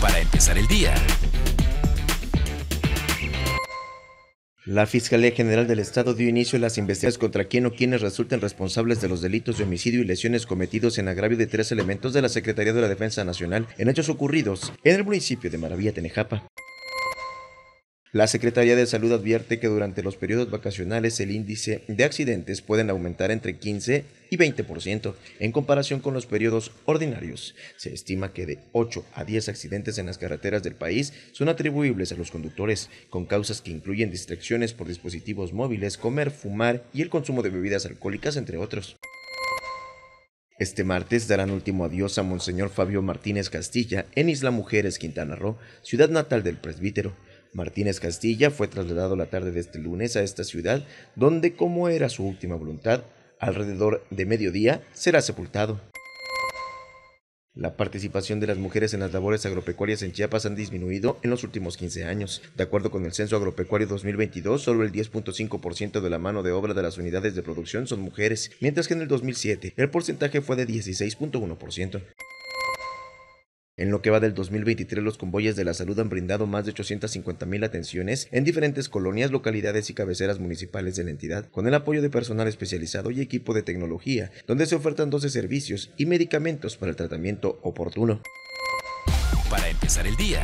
para empezar el día. La Fiscalía General del Estado dio inicio a las investigaciones contra quien o quienes resulten responsables de los delitos de homicidio y lesiones cometidos en agravio de tres elementos de la Secretaría de la Defensa Nacional en hechos ocurridos en el municipio de Maravilla, Tenejapa. La Secretaría de Salud advierte que durante los periodos vacacionales el índice de accidentes pueden aumentar entre 15 y 20% en comparación con los periodos ordinarios. Se estima que de 8 a 10 accidentes en las carreteras del país son atribuibles a los conductores, con causas que incluyen distracciones por dispositivos móviles, comer, fumar y el consumo de bebidas alcohólicas, entre otros. Este martes darán último adiós a Monseñor Fabio Martínez Castilla en Isla Mujeres, Quintana Roo, ciudad natal del presbítero. Martínez Castilla fue trasladado la tarde de este lunes a esta ciudad, donde, como era su última voluntad, alrededor de mediodía será sepultado. La participación de las mujeres en las labores agropecuarias en Chiapas han disminuido en los últimos 15 años. De acuerdo con el Censo Agropecuario 2022, solo el 10.5% de la mano de obra de las unidades de producción son mujeres, mientras que en el 2007 el porcentaje fue de 16.1%. En lo que va del 2023, los convoyes de la salud han brindado más de 850.000 atenciones en diferentes colonias, localidades y cabeceras municipales de la entidad, con el apoyo de personal especializado y equipo de tecnología, donde se ofertan 12 servicios y medicamentos para el tratamiento oportuno. Para empezar el día,